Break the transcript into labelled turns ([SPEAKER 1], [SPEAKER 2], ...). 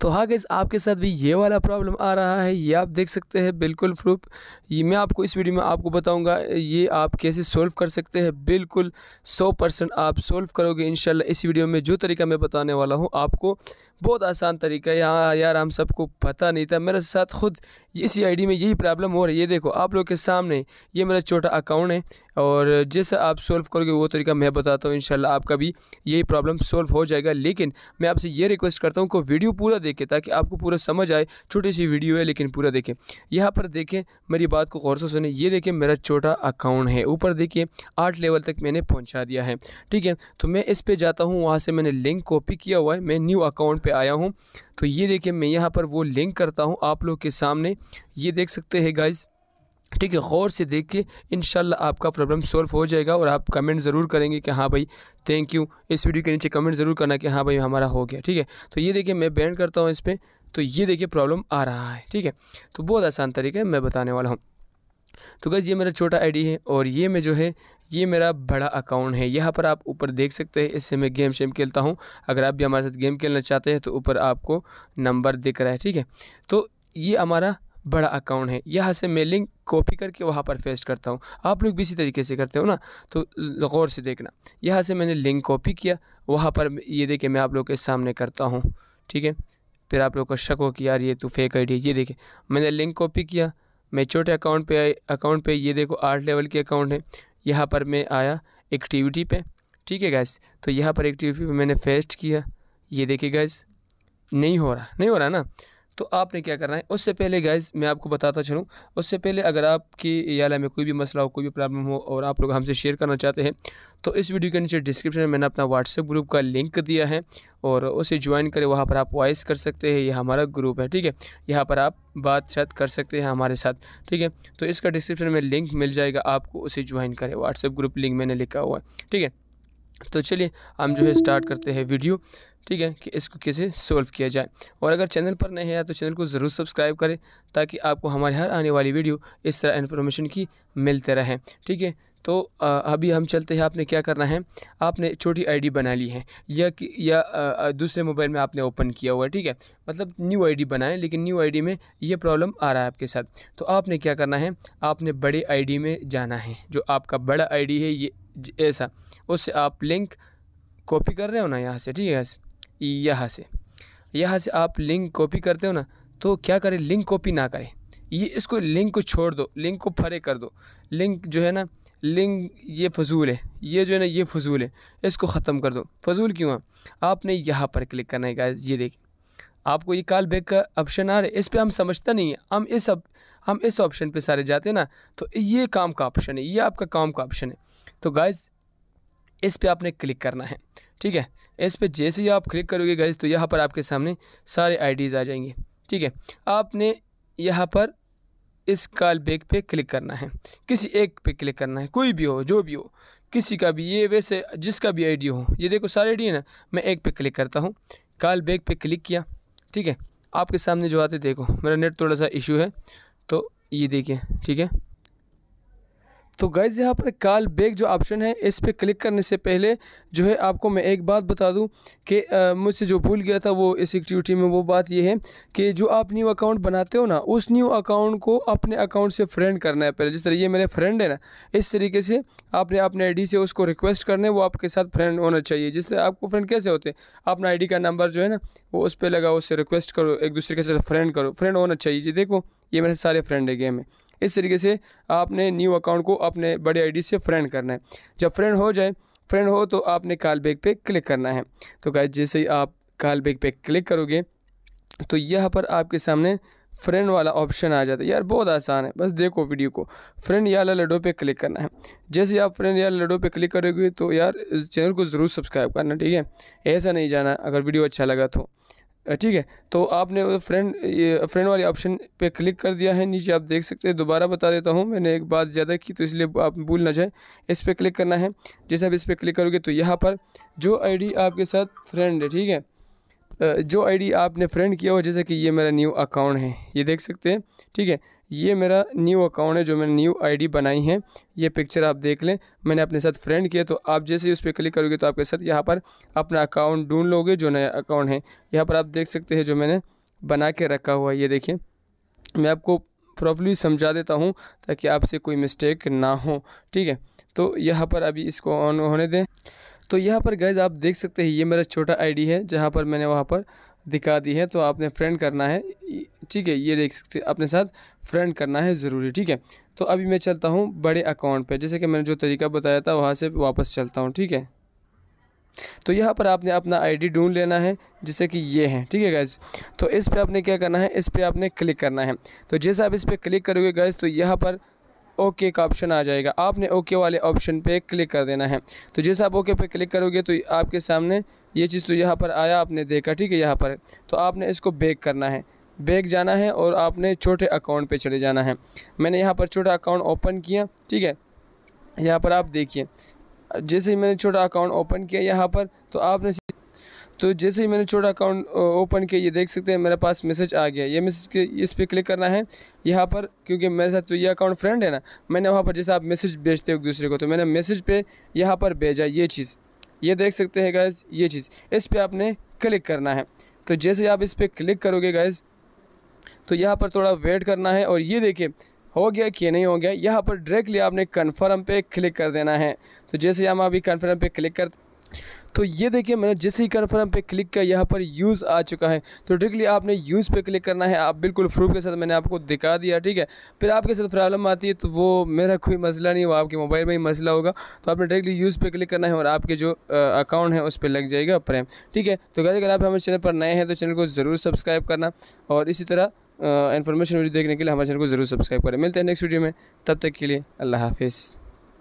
[SPEAKER 1] तो हाँ गैस आपके साथ भी ये वाला प्रॉब्लम आ रहा है ये आप देख सकते हैं बिल्कुल प्रूफ ये मैं आपको इस वीडियो में आपको बताऊँगा ये आप कैसे सोल्व कर सकते हैं बिल्कुल सौ परसेंट आप सोल्व करोगे इन इस वीडियो में जो तरीका मैं बताने वाला हूँ आपको बहुत आसान तरीका है यहाँ यार हम सबको पता नहीं था मेरे साथ खुद इसी आई में यही प्रॉब्लम हो रही है देखो आप लोग के सामने ये मेरा छोटा अकाउंट है और जैसा आप सोल्व करोगे वो तरीका मैं बताता हूँ इनशाला आपका भी यही प्रॉब्लम सोल्व हो जाएगा लेकिन मैं आपसे ये रिक्वेस्ट करता हूँ कि वीडियो पूरा देखें ताकि आपको पूरा समझ आए छोटी सी वीडियो है लेकिन पूरा देखें यहाँ पर देखें मेरी बात को गौर से सुने ये देखें मेरा छोटा अकाउंट है ऊपर देखिए आठ लेवल तक मैंने पहुँचा दिया है ठीक है तो मैं इस पर जाता हूँ वहाँ से मैंने लिंक कॉपी किया हुआ है मैं न्यू अकाउंट पर आया हूँ तो ये देखें मैं यहाँ पर वो लिंक करता हूँ आप लोग के सामने ये देख सकते हैं गाइज़ ठीक है गौर से देख के इन आपका प्रॉब्लम सॉल्व हो जाएगा और आप कमेंट ज़रूर करेंगे कि हाँ भाई थैंक यू इस वीडियो के नीचे कमेंट ज़रूर करना कि हाँ भाई हमारा हो गया ठीक है तो ये देखिए मैं बैंड करता हूँ इस पर तो ये देखिए प्रॉब्लम आ रहा है ठीक है तो बहुत आसान तरीका है मैं बताने वाला हूँ तो बस ये मेरा छोटा आई है और ये मैं जो है ये मेरा बड़ा अकाउंट है यहाँ पर आप ऊपर देख सकते हैं इससे मैं गेम शेम खेलता हूँ अगर आप भी हमारे साथ गेम खेलना चाहते हैं तो ऊपर आपको नंबर दिख रहा है ठीक है तो ये हमारा बड़ा अकाउंट है यहाँ से मैं लिंक कॉपी करके वहाँ पर पेस्ट करता हूँ आप लोग भी इसी तरीके से करते हो ना तो ग़ौर से देखना यहाँ से मैंने लिंक कॉपी किया वहाँ पर ये देखे मैं आप लोग के सामने करता हूँ ठीक है फिर आप लोग का शक हो कि यार ये तो फेक आई डी ये देखे मैंने लिंक कॉपी किया मैं छोटे अकाउंट पे अकाउंट पर ये देखो आठ लेवल के अकाउंट है यहाँ पर मैं आया एक्टिविटी पे ठीक है गैस तो यहाँ पर एक्टिविटी पे मैंने फेस्ट किया ये देखिए गैस नहीं हो रहा नहीं हो रहा ना तो आपने क्या करना है उससे पहले गैज़ मैं आपको बताता चलूँ उससे पहले अगर आपकी याला में कोई भी मसला हो कोई भी प्रॉब्लम हो और आप लोग हमसे शेयर करना चाहते हैं तो इस वीडियो के नीचे डिस्क्रिप्शन में मैंने अपना व्हाट्सएप ग्रुप का लिंक दिया है और उसे ज्वाइन करें वहाँ पर आप वॉइस कर सकते हैं यह हमारा ग्रुप है ठीक है यहाँ पर आप बात कर सकते हैं हमारे साथ ठीक है तो इसका डिस्क्रिप्शन में लिंक मिल जाएगा आपको उसे ज्वाइन करें व्हाट्सएप ग्रुप लिंक मैंने लिखा हुआ है ठीक है तो चलिए हम जो है स्टार्ट करते हैं वीडियो ठीक है कि इसको कैसे सॉल्व किया जाए और अगर चैनल पर नए हैं तो चैनल को ज़रूर सब्सक्राइब करें ताकि आपको हमारे हर आने वाली वीडियो इस तरह इन्फॉर्मेशन की मिलते रहें ठीक है तो अभी हम चलते हैं आपने क्या करना है आपने छोटी आईडी बना ली है या या दूसरे मोबाइल में आपने ओपन किया हुआ है ठीक है मतलब न्यू आईडी बनाएं लेकिन न्यू आईडी में ये प्रॉब्लम आ रहा है आपके साथ तो आपने क्या करना है आपने बड़े आईडी में जाना है जो आपका बड़ा आईडी है ये ऐसा उससे आप लिंक कॉपी कर रहे हो ना यहाँ से ठीक है यहाँ से यहाँ से आप लिंक कॉपी करते हो ना तो क्या करें लिंक कॉपी ना करें ये इसको लिंक को छोड़ दो लिंक को फरे कर दो लिंक जो है ना लिंक ये फजूल है ये जो है ना ये फजूल है इसको ख़त्म कर दो फजूल क्यों है आपने यहाँ पर क्लिक करना है ये देखें आपको ये कॉल बैक का ऑप्शन आ रहा है इस पर हम समझता नहीं है हम इस अब हम इस ऑप्शन पे सारे जाते हैं ना तो ये काम का ऑप्शन है ये आपका काम का ऑप्शन है तो गाइज़ इस पर आपने क्लिक करना है ठीक है इस पर जैसे ही आप क्लिक करोगे गैस तो यहाँ पर आपके सामने सारे आईडीज़ आ जाएंगे ठीक है आपने यहाँ पर इस कॉल बैक पर क्लिक करना है किसी एक पे क्लिक करना है कोई भी हो जो भी हो किसी का भी ये वैसे जिसका भी आईडी हो ये देखो सारे आईडी है ना मैं एक पे क्लिक करता हूँ कॉल बैक पे क्लिक किया ठीक है आपके सामने जो आते देखो मेरा नेट थोड़ा सा इशू है तो ये देखिए ठीक है तो गाइज़ यहाँ पर कॉल बैक जो ऑप्शन है इस पर क्लिक करने से पहले जो है आपको मैं एक बात बता दूँ कि मुझसे जो भूल गया था वो इस एक्टिविटी में वो बात ये है कि जो आप न्यू अकाउंट बनाते हो ना उस न्यू अकाउंट को अपने अकाउंट से फ्रेंड करना है पहले जिस तरह ये मेरे फ्रेंड है ना इस तरीके से आपने अपने डी से उसको रिक्वेस्ट करना है वो आपके साथ फ्रेंड होना चाहिए जिससे आपको फ्रेंड कैसे होते हैं अपना डी का नंबर जो है ना वो उस पर लगाओ उससे रिक्वेस्ट करो एक दूसरे के साथ फ्रेंड करो फ्रेंड होना चाहिए जी देखो ये मेरे सारे फ्रेंड है गेम में इस तरीके से आपने न्यू अकाउंट को अपने बड़े आईडी से फ्रेंड करना है जब फ्रेंड हो जाए फ्रेंड हो तो आपने कॉल बैक पर क्लिक करना है तो क्या जैसे ही आप कॉल बैक पर क्लिक करोगे तो यहाँ पर आपके सामने फ्रेंड वाला ऑप्शन आ जाता है यार बहुत आसान है बस देखो वीडियो को फ्रेंड या लडो पे क्लिक करना है जैसे आप फ्रेंड या लडो पे क्लिक करोगे तो यार इस चैनल को ज़रूर सब्सक्राइब करना ठीक है ऐसा नहीं जाना अगर वीडियो अच्छा लगा तो ठीक है तो आपने फ्रेंड फ्रेंड वाले ऑप्शन पे क्लिक कर दिया है नीचे आप देख सकते हैं दोबारा बता देता हूँ मैंने एक बात ज़्यादा की तो इसलिए आप भूल ना जाए इस पर क्लिक करना है जैसे आप इस पर क्लिक करोगे तो यहाँ पर जो आईडी आपके साथ फ्रेंड है ठीक है जो आईडी आपने फ्रेंड किया हो जैसे कि ये मेरा न्यू अकाउंट है ये देख सकते हैं ठीक है ये मेरा न्यू अकाउंट है जो मैंने न्यू आईडी बनाई है ये पिक्चर आप देख लें मैंने अपने साथ फ्रेंड किया तो आप जैसे ही उस पर क्लिक करोगे तो आपके साथ यहाँ पर अपना अकाउंट ढूंढ लोगे जो नया अकाउंट है यहाँ पर आप देख सकते हैं जो मैंने बना के रखा हुआ है ये देखिए मैं आपको प्रॉपरली समझा देता हूँ ताकि आपसे कोई मिस्टेक ना हो ठीक है तो यहाँ पर अभी इसको ऑन होने दें तो यहाँ पर गैज़ आप देख सकते हैं ये मेरा छोटा आईडी है जहाँ पर मैंने वहाँ पर दिखा दी है तो आपने फ्रेंड करना है ठीक है ये देख सकते अपने साथ फ्रेंड करना है ज़रूरी ठीक है तो अभी मैं चलता हूँ बड़े अकाउंट पे जैसे कि मैंने जो तरीका बताया था वहाँ से वापस चलता हूँ ठीक है तो यहाँ पर आपने अपना आईडी ढूंढ लेना है जैसे कि ये है ठीक है गैस तो इस पर आपने क्या करना है इस पर आपने क्लिक करना है तो जैसे आप इस पर क्लिक करोगे गैस तो यहाँ पर ओके का ऑप्शन आ जाएगा आपने ओके वाले ऑप्शन पे क्लिक कर देना है तो जैसे आप ओके पे क्लिक करोगे तो आपके सामने ये चीज़ तो यहाँ पर आया आपने देखा ठीक है यहाँ पर तो आपने इसको बेक करना है बैग जाना है और आपने छोटे अकाउंट पर चले जाना है मैंने यहाँ पर छोटा अकाउंट ओपन किया ठीक है यहाँ पर आप देखिए जैसे ही मैंने छोटा अकाउंट ओपन किया यहाँ पर तो आपने तो जैसे ही मैंने छोटा अकाउंट ओपन किया ये देख सकते हैं मेरे पास मैसेज आ गया ये मैसेज के इस पर क्लिक करना है यहाँ पर क्योंकि मेरे साथ तो ये अकाउंट फ्रेंड है ना मैंने वहाँ पर जैसे आप मैसेज भेजते हो एक दूसरे को तो मैंने मैसेज पे यहाँ पर भेजा ये चीज़ ये देख सकते हैं गैस ये चीज़ इस पर आपने क्लिक करना है तो जैसे आप इस पर क्लिक करोगे गैस तो यहाँ पर थोड़ा वेट करना है और ये देखिए हो गया कि नहीं हो गया यहाँ पर डायरेक्टली आपने कन्फर्म पे क्लिक कर देना है तो जैसे हम अभी कन्फर्म पे क्लिक कर तो ये देखिए मैंने जैसे ही कन्फर्म पे क्लिक किया यहाँ पर यूज़ आ चुका है तो डायरेक्टली आपने यूज़ पे क्लिक करना है आप बिल्कुल प्रूफ के साथ मैंने आपको दिखा दिया ठीक है फिर आपके साथ प्रॉब्लम आती है तो वो मेरा कोई मसला नहीं वो आपके मोबाइल में ही मसला होगा तो आपने डायरेक्टली यूज़ पे क्लिक करना है और आपके जो अकाउंट है उस पर लग जाएगा प्रेम ठीक है तो कहते अगर आप हमारे चैनल पर नए हैं तो चैनल को ज़रूर सब्सक्राइब करना और इसी तरह इन्फॉर्मेशन वीडियो देखने के लिए हमारे चैनल को ज़रूर सब्सक्राइब करें मिलते हैं नेक्स्ट वीडियो में तब तक के लिए अल्लाह हाफिज़